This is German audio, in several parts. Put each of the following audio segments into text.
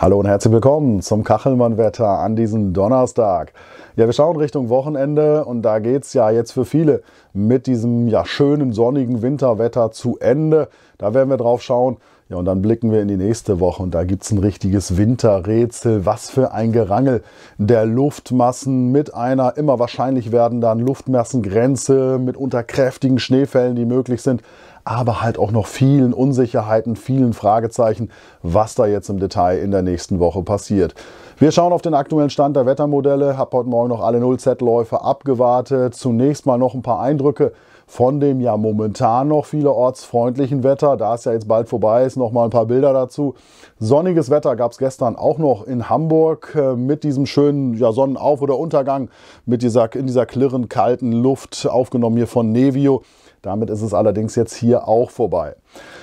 Hallo und herzlich willkommen zum Kachelmann-Wetter an diesem Donnerstag. Ja, wir schauen Richtung Wochenende und da geht's ja jetzt für viele mit diesem ja schönen sonnigen Winterwetter zu Ende. Da werden wir drauf schauen. Ja, und dann blicken wir in die nächste Woche und da gibt's ein richtiges Winterrätsel. Was für ein Gerangel der Luftmassen mit einer immer wahrscheinlich werdenden Luftmassengrenze, mit unterkräftigen Schneefällen, die möglich sind aber halt auch noch vielen Unsicherheiten, vielen Fragezeichen, was da jetzt im Detail in der nächsten Woche passiert. Wir schauen auf den aktuellen Stand der Wettermodelle, Hab heute Morgen noch alle Null-Z-Läufe abgewartet. Zunächst mal noch ein paar Eindrücke von dem ja momentan noch vielerorts freundlichen Wetter. Da es ja jetzt bald vorbei ist, noch mal ein paar Bilder dazu. Sonniges Wetter gab es gestern auch noch in Hamburg äh, mit diesem schönen ja, Sonnenauf- oder Untergang mit dieser, in dieser klirren, kalten Luft, aufgenommen hier von Nevio. Damit ist es allerdings jetzt hier auch vorbei.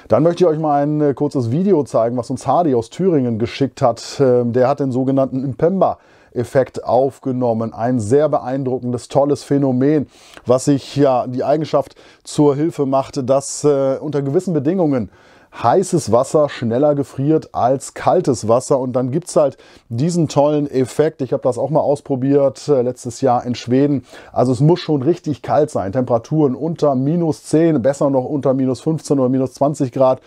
Dann möchte ich euch mal ein äh, kurzes Video zeigen, was uns Hardy aus Thüringen geschickt hat. Ähm, der hat den sogenannten Impemba Effekt aufgenommen. Ein sehr beeindruckendes, tolles Phänomen, was sich ja die Eigenschaft zur Hilfe macht, dass äh, unter gewissen Bedingungen heißes Wasser schneller gefriert als kaltes Wasser. Und dann gibt's halt diesen tollen Effekt. Ich habe das auch mal ausprobiert äh, letztes Jahr in Schweden. Also es muss schon richtig kalt sein. Temperaturen unter minus 10, besser noch unter minus 15 oder minus 20 Grad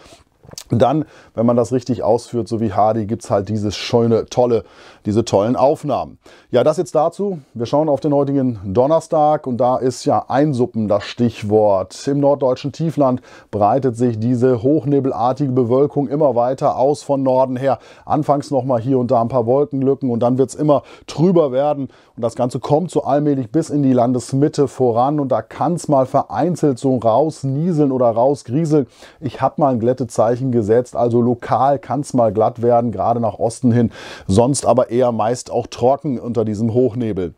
dann, wenn man das richtig ausführt, so wie Hardy, gibt es halt diese schöne, tolle, diese tollen Aufnahmen. Ja, das jetzt dazu. Wir schauen auf den heutigen Donnerstag und da ist ja Einsuppen das Stichwort. Im norddeutschen Tiefland breitet sich diese hochnebelartige Bewölkung immer weiter aus von Norden her. Anfangs nochmal hier und da ein paar Wolkenlücken und dann wird es immer trüber werden und das Ganze kommt so allmählich bis in die Landesmitte voran und da kann es mal vereinzelt so rausnieseln oder rausgrieseln. Ich habe mal ein Glättezeichen Anführungsstrichen gesetzt. Also lokal kann es mal glatt werden, gerade nach Osten hin. Sonst aber eher meist auch trocken unter diesem Hochnebel.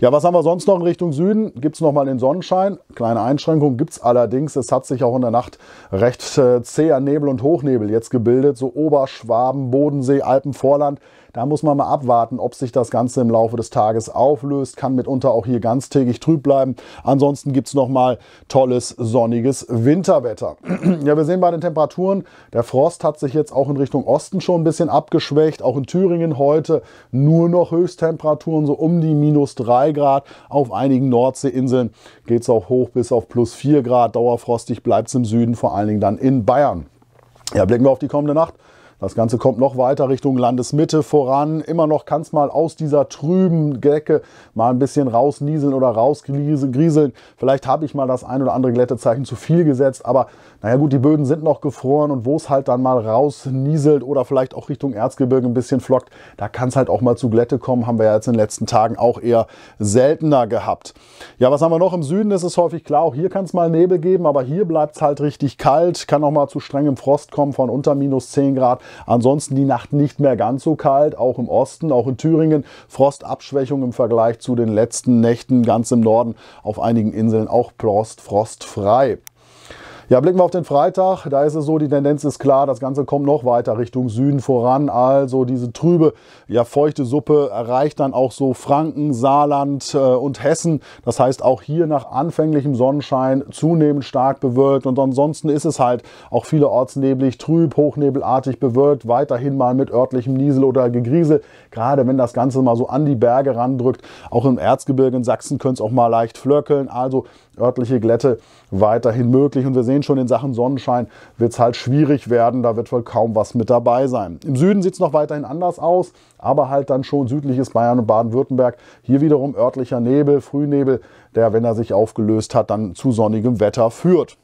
Ja, was haben wir sonst noch in Richtung Süden? Gibt es nochmal den Sonnenschein. Kleine Einschränkung gibt es allerdings. Es hat sich auch in der Nacht recht äh, zäher Nebel und Hochnebel jetzt gebildet. So Oberschwaben, Bodensee, Alpenvorland da muss man mal abwarten, ob sich das Ganze im Laufe des Tages auflöst. Kann mitunter auch hier ganztägig trüb bleiben. Ansonsten gibt es nochmal tolles, sonniges Winterwetter. ja, wir sehen bei den Temperaturen, der Frost hat sich jetzt auch in Richtung Osten schon ein bisschen abgeschwächt. Auch in Thüringen heute nur noch Höchsttemperaturen, so um die minus drei Grad. Auf einigen Nordseeinseln geht es auch hoch bis auf plus vier Grad. Dauerfrostig bleibt es im Süden, vor allen Dingen dann in Bayern. Ja, blicken wir auf die kommende Nacht. Das Ganze kommt noch weiter Richtung Landesmitte voran. Immer noch kann es mal aus dieser trüben Decke mal ein bisschen rausnieseln oder rausgrieseln. Vielleicht habe ich mal das ein oder andere Glättezeichen zu viel gesetzt, aber naja gut, die Böden sind noch gefroren und wo es halt dann mal rausnieselt oder vielleicht auch Richtung Erzgebirge ein bisschen flockt, da kann es halt auch mal zu Glätte kommen. Haben wir ja jetzt in den letzten Tagen auch eher seltener gehabt. Ja, was haben wir noch im Süden? ist es häufig klar, auch hier kann es mal Nebel geben, aber hier bleibt es halt richtig kalt, kann auch mal zu strengem Frost kommen von unter minus 10 Grad. Ansonsten die Nacht nicht mehr ganz so kalt, auch im Osten, auch in Thüringen. Frostabschwächung im Vergleich zu den letzten Nächten ganz im Norden, auf einigen Inseln auch Frost, frostfrei. Ja, blicken wir auf den Freitag. Da ist es so, die Tendenz ist klar, das Ganze kommt noch weiter Richtung Süden voran. Also diese trübe, ja feuchte Suppe erreicht dann auch so Franken, Saarland äh, und Hessen. Das heißt auch hier nach anfänglichem Sonnenschein zunehmend stark bewölkt. Und ansonsten ist es halt auch vielerorts neblig, trüb, hochnebelartig bewölkt. Weiterhin mal mit örtlichem Niesel oder Gegriesel. Gerade wenn das Ganze mal so an die Berge randrückt. Auch im Erzgebirge in Sachsen könnte es auch mal leicht flöckeln. Also örtliche Glätte weiterhin möglich. Und wir sehen sehen schon, in Sachen Sonnenschein wird es halt schwierig werden. Da wird wohl kaum was mit dabei sein. Im Süden sieht es noch weiterhin anders aus, aber halt dann schon südliches Bayern und Baden-Württemberg. Hier wiederum örtlicher Nebel, Frühnebel, der, wenn er sich aufgelöst hat, dann zu sonnigem Wetter führt.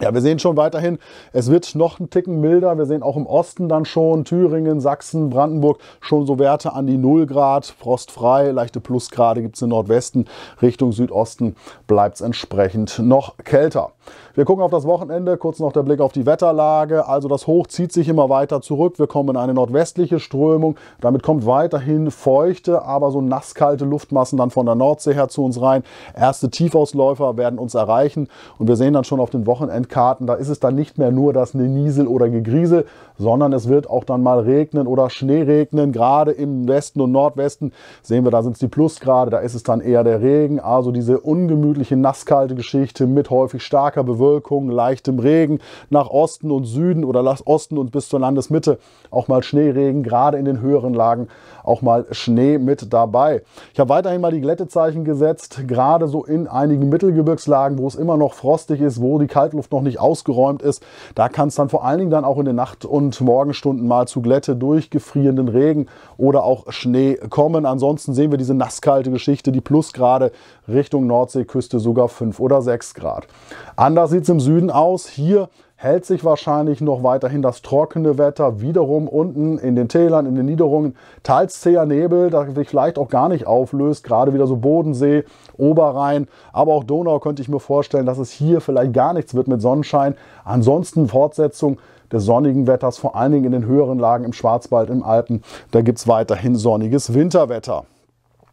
Ja, wir sehen schon weiterhin, es wird noch einen Ticken milder. Wir sehen auch im Osten dann schon Thüringen, Sachsen, Brandenburg schon so Werte an die 0 Grad, frostfrei, leichte Plusgrade gibt es im Nordwesten. Richtung Südosten bleibt es entsprechend noch kälter. Wir gucken auf das Wochenende, kurz noch der Blick auf die Wetterlage. Also das Hoch zieht sich immer weiter zurück. Wir kommen in eine nordwestliche Strömung. Damit kommt weiterhin feuchte, aber so nasskalte Luftmassen dann von der Nordsee her zu uns rein. Erste Tiefausläufer werden uns erreichen und wir sehen dann schon auf den Wochenenden Karten. Da ist es dann nicht mehr nur das Niesel oder Gegriesel, sondern es wird auch dann mal regnen oder Schnee regnen. Gerade im Westen und Nordwesten sehen wir, da sind es die Plusgrade, da ist es dann eher der Regen. Also diese ungemütliche, nasskalte Geschichte mit häufig starker Bewölkung, leichtem Regen nach Osten und Süden oder nach Osten und bis zur Landesmitte auch mal Schneeregen, gerade in den höheren Lagen auch mal Schnee mit dabei. Ich habe weiterhin mal die Glättezeichen gesetzt, gerade so in einigen Mittelgebirgslagen, wo es immer noch frostig ist, wo die Kaltluft noch noch nicht ausgeräumt ist. Da kann es dann vor allen Dingen dann auch in den Nacht- und Morgenstunden mal zu Glätte durch gefrierenden Regen oder auch Schnee kommen. Ansonsten sehen wir diese nasskalte Geschichte, die Plusgrade Richtung Nordseeküste sogar 5 oder 6 Grad. Anders sieht es im Süden aus. Hier hält sich wahrscheinlich noch weiterhin das trockene Wetter. Wiederum unten in den Tälern, in den Niederungen, teils zäher Nebel, der sich vielleicht auch gar nicht auflöst. Gerade wieder so Bodensee, Oberrhein, aber auch Donau könnte ich mir vorstellen, dass es hier vielleicht gar nichts wird mit Sonnenschein. Ansonsten Fortsetzung des sonnigen Wetters, vor allen Dingen in den höheren Lagen im Schwarzwald, im Alpen. Da gibt's weiterhin sonniges Winterwetter.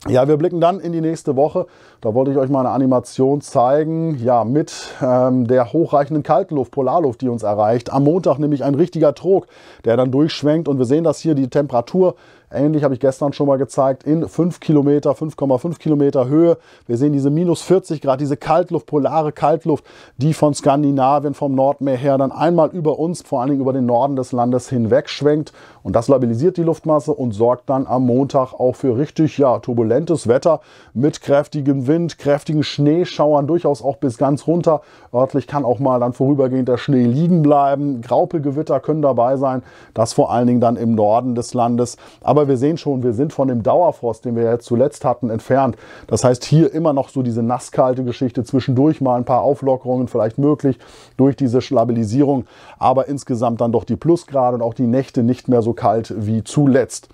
Ja, wir blicken dann in die nächste Woche. Da wollte ich euch mal eine Animation zeigen, ja, mit ähm, der hochreichenden Kaltluft, Polarluft, die uns erreicht. Am Montag nämlich ein richtiger Trog, der dann durchschwenkt und wir sehen das hier, die Temperatur Ähnlich habe ich gestern schon mal gezeigt, in 5 Kilometer, 5,5 Kilometer Höhe. Wir sehen diese minus 40 Grad, diese Kaltluft, polare Kaltluft, die von Skandinavien, vom Nordmeer her dann einmal über uns, vor allen Dingen über den Norden des Landes hinweg schwenkt. Und das labilisiert die Luftmasse und sorgt dann am Montag auch für richtig, ja, turbulentes Wetter mit kräftigem Wind, kräftigen Schneeschauern, durchaus auch bis ganz runter. Örtlich kann auch mal dann vorübergehend der Schnee liegen bleiben. Graupelgewitter können dabei sein. Das vor allen Dingen dann im Norden des Landes. Aber aber wir sehen schon, wir sind von dem Dauerfrost, den wir ja zuletzt hatten, entfernt. Das heißt, hier immer noch so diese nasskalte Geschichte zwischendurch mal ein paar Auflockerungen vielleicht möglich durch diese Stabilisierung. Aber insgesamt dann doch die Plusgrade und auch die Nächte nicht mehr so kalt wie zuletzt.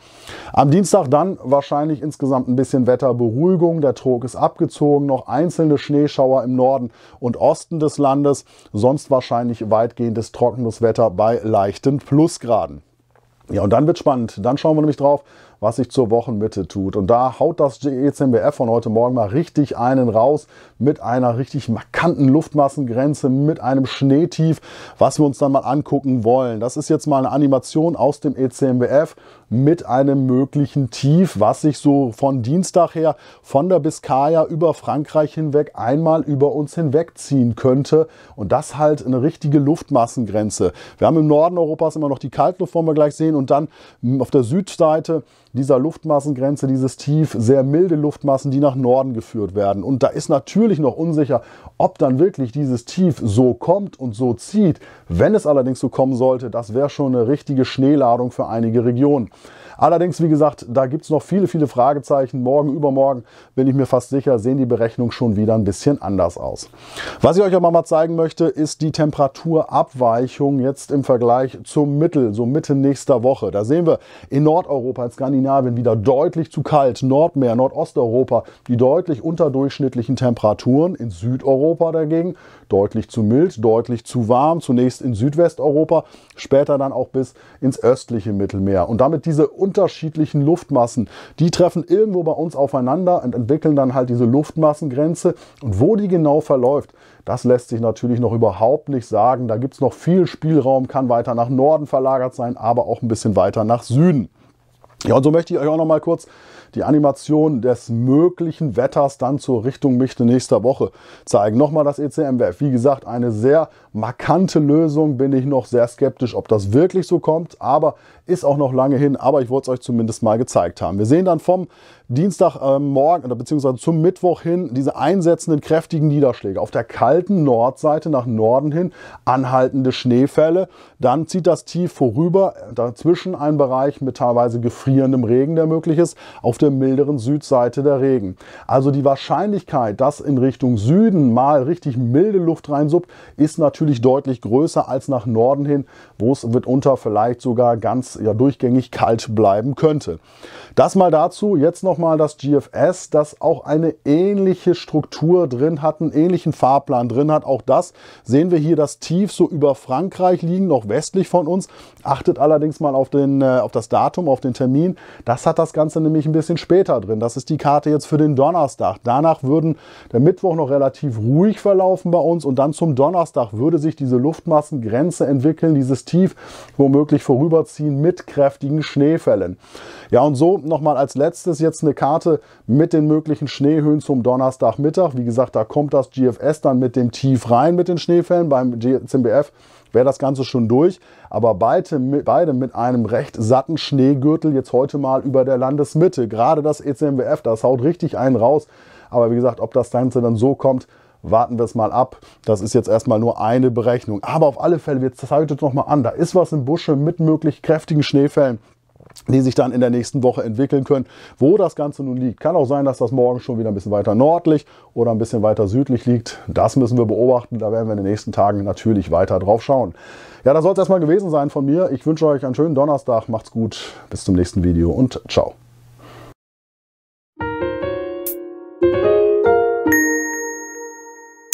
Am Dienstag dann wahrscheinlich insgesamt ein bisschen Wetterberuhigung. Der Trog ist abgezogen, noch einzelne Schneeschauer im Norden und Osten des Landes. Sonst wahrscheinlich weitgehendes trockenes Wetter bei leichten Plusgraden. Ja, und dann wird spannend. Dann schauen wir nämlich drauf, was sich zur Wochenmitte tut. Und da haut das ECMBF von heute Morgen mal richtig einen raus mit einer richtig markanten Luftmassengrenze, mit einem Schneetief, was wir uns dann mal angucken wollen. Das ist jetzt mal eine Animation aus dem ECMBF mit einem möglichen Tief, was sich so von Dienstag her von der Biskaya über Frankreich hinweg einmal über uns hinwegziehen könnte. Und das halt eine richtige Luftmassengrenze. Wir haben im Norden Europas immer noch die Kaltluft, wollen wir gleich sehen und dann auf der Südseite dieser Luftmassengrenze, dieses Tief, sehr milde Luftmassen, die nach Norden geführt werden. Und da ist natürlich noch unsicher, ob dann wirklich dieses Tief so kommt und so zieht. Wenn es allerdings so kommen sollte, das wäre schon eine richtige Schneeladung für einige Regionen. Allerdings, wie gesagt, da gibt es noch viele, viele Fragezeichen. Morgen, übermorgen, bin ich mir fast sicher, sehen die Berechnungen schon wieder ein bisschen anders aus. Was ich euch aber mal zeigen möchte, ist die Temperaturabweichung jetzt im Vergleich zum Mittel, so Mitte nächster Woche. Da sehen wir in Nordeuropa, in Skandinavien, Skandinavien wieder deutlich zu kalt, Nordmeer, Nordosteuropa die deutlich unterdurchschnittlichen Temperaturen, in Südeuropa dagegen deutlich zu mild, deutlich zu warm, zunächst in Südwesteuropa, später dann auch bis ins östliche Mittelmeer. Und damit diese unterschiedlichen Luftmassen, die treffen irgendwo bei uns aufeinander und entwickeln dann halt diese Luftmassengrenze. Und wo die genau verläuft, das lässt sich natürlich noch überhaupt nicht sagen. Da gibt es noch viel Spielraum, kann weiter nach Norden verlagert sein, aber auch ein bisschen weiter nach Süden. Ja, und so möchte ich euch auch noch mal kurz die Animation des möglichen Wetters dann zur Richtung Mitte nächster Woche zeigen. Nochmal das ECMWF. Wie gesagt, eine sehr markante Lösung. Bin ich noch sehr skeptisch, ob das wirklich so kommt. Aber ist auch noch lange hin. Aber ich wollte es euch zumindest mal gezeigt haben. Wir sehen dann vom Dienstagmorgen ähm, äh, oder beziehungsweise zum Mittwoch hin diese einsetzenden kräftigen Niederschläge. Auf der kalten Nordseite nach Norden hin anhaltende Schneefälle. Dann zieht das Tief vorüber. Dazwischen ein Bereich mit teilweise gefrierendem Regen, der möglich ist. Auf der milderen Südseite der Regen. Also die Wahrscheinlichkeit, dass in Richtung Süden mal richtig milde Luft reinsuppt, ist natürlich deutlich größer als nach Norden hin, wo es mitunter vielleicht sogar ganz ja, durchgängig kalt bleiben könnte. Das mal dazu. Jetzt nochmal das GFS, das auch eine ähnliche Struktur drin hat, einen ähnlichen Fahrplan drin hat. Auch das sehen wir hier das Tief so über Frankreich liegen, noch westlich von uns. Achtet allerdings mal auf, den, äh, auf das Datum, auf den Termin. Das hat das Ganze nämlich ein bisschen bisschen später drin. Das ist die Karte jetzt für den Donnerstag. Danach würden der Mittwoch noch relativ ruhig verlaufen bei uns und dann zum Donnerstag würde sich diese Luftmassengrenze entwickeln, dieses Tief womöglich vorüberziehen mit kräftigen Schneefällen. Ja, und so nochmal als letztes jetzt eine Karte mit den möglichen Schneehöhen zum Donnerstagmittag. Wie gesagt, da kommt das GFS dann mit dem Tief rein mit den Schneefällen. Beim GZMBF wäre das Ganze schon durch. Aber beide, beide mit einem recht satten Schneegürtel jetzt heute mal über der Landesmitte. Gerade das ECMWF, das haut richtig einen raus. Aber wie gesagt, ob das Ganze dann so kommt, warten wir es mal ab. Das ist jetzt erstmal nur eine Berechnung. Aber auf alle Fälle, wir zeigen es nochmal an. Da ist was im Busche mit möglich kräftigen Schneefällen die sich dann in der nächsten Woche entwickeln können, wo das Ganze nun liegt. Kann auch sein, dass das morgen schon wieder ein bisschen weiter nördlich oder ein bisschen weiter südlich liegt. Das müssen wir beobachten. Da werden wir in den nächsten Tagen natürlich weiter drauf schauen. Ja, das soll es erstmal gewesen sein von mir. Ich wünsche euch einen schönen Donnerstag. Macht's gut. Bis zum nächsten Video und ciao.